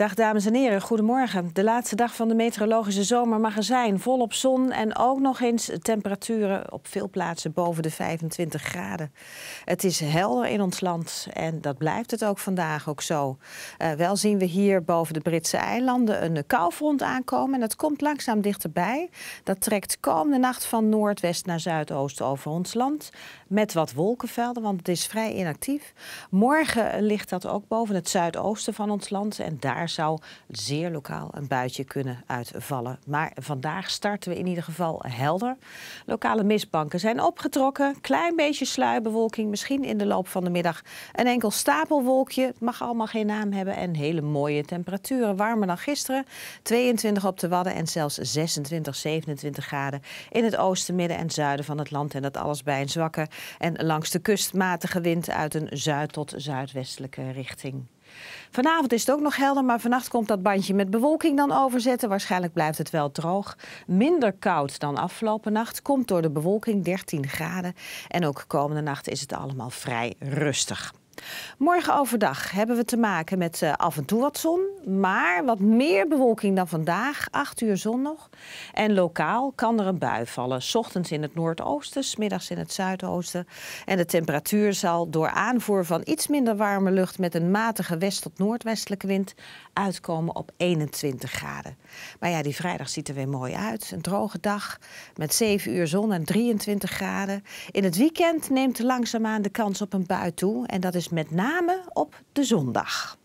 Dag dames en heren, goedemorgen. De laatste dag van de meteorologische zomermagazijn. Volop zon en ook nog eens temperaturen op veel plaatsen boven de 25 graden. Het is helder in ons land en dat blijft het ook vandaag ook zo. Eh, wel zien we hier boven de Britse eilanden een koufront aankomen en dat komt langzaam dichterbij. Dat trekt komende nacht van noordwest naar zuidoost over ons land met wat wolkenvelden, want het is vrij inactief. Morgen ligt dat ook boven het zuidoosten van ons land en daar zou zeer lokaal een buitje kunnen uitvallen. Maar vandaag starten we in ieder geval helder. Lokale mistbanken zijn opgetrokken. Klein beetje sluierbewolking, misschien in de loop van de middag. Een enkel stapelwolkje, het mag allemaal geen naam hebben. En hele mooie temperaturen, warmer dan gisteren. 22 op de Wadden en zelfs 26, 27 graden in het oosten, midden en zuiden van het land. En dat alles bij een zwakke en langs de kust matige wind uit een zuid- tot zuidwestelijke richting. Vanavond is het ook nog helder, maar vannacht komt dat bandje met bewolking dan overzetten. Waarschijnlijk blijft het wel droog. Minder koud dan afgelopen nacht. Komt door de bewolking 13 graden. En ook komende nacht is het allemaal vrij rustig. Morgen overdag hebben we te maken met eh, af en toe wat zon, maar wat meer bewolking dan vandaag. 8 uur zon nog. En lokaal kan er een bui vallen. Ochtends in het noordoosten, middags in het zuidoosten. En de temperatuur zal door aanvoer van iets minder warme lucht met een matige west- tot noordwestelijke wind uitkomen op 21 graden. Maar ja, die vrijdag ziet er weer mooi uit. Een droge dag met 7 uur zon en 23 graden. In het weekend neemt langzaamaan de kans op een bui toe. En dat is met name op de zondag.